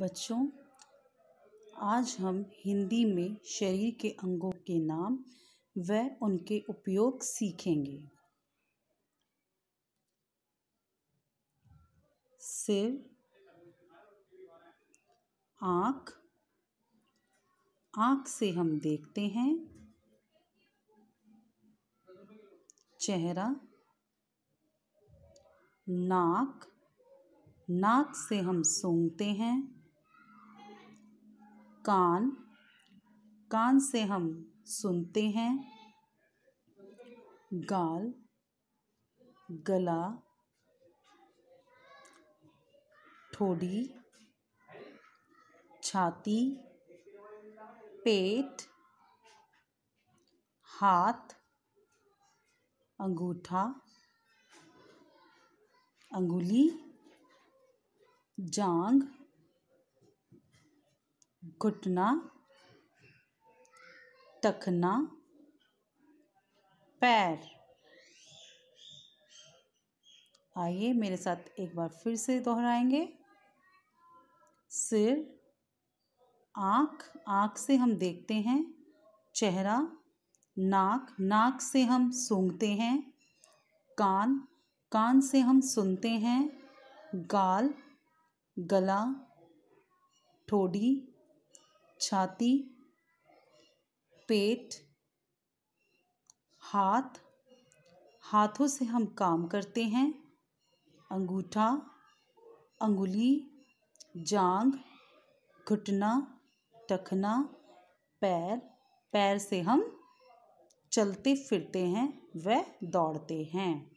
बच्चों आज हम हिंदी में शरीर के अंगों के नाम व उनके उपयोग सीखेंगे सिर आँख आँख से हम देखते हैं चेहरा नाक नाक से हम सूंघते हैं कान कान से हम सुनते हैं गाल गला ठोडी छाती पेट हाथ अंगूठा अंगुली जांग घुटना टखना पैर आइए मेरे साथ एक बार फिर से दोहराएंगे सिर आँख आँख से हम देखते हैं चेहरा नाक नाक से हम सूंघते हैं कान कान से हम सुनते हैं गाल गला ठोडी छाती पेट हाथ हाथों से हम काम करते हैं अंगूठा अंगुली जांग घुटना टखना पैर पैर से हम चलते फिरते हैं व दौड़ते हैं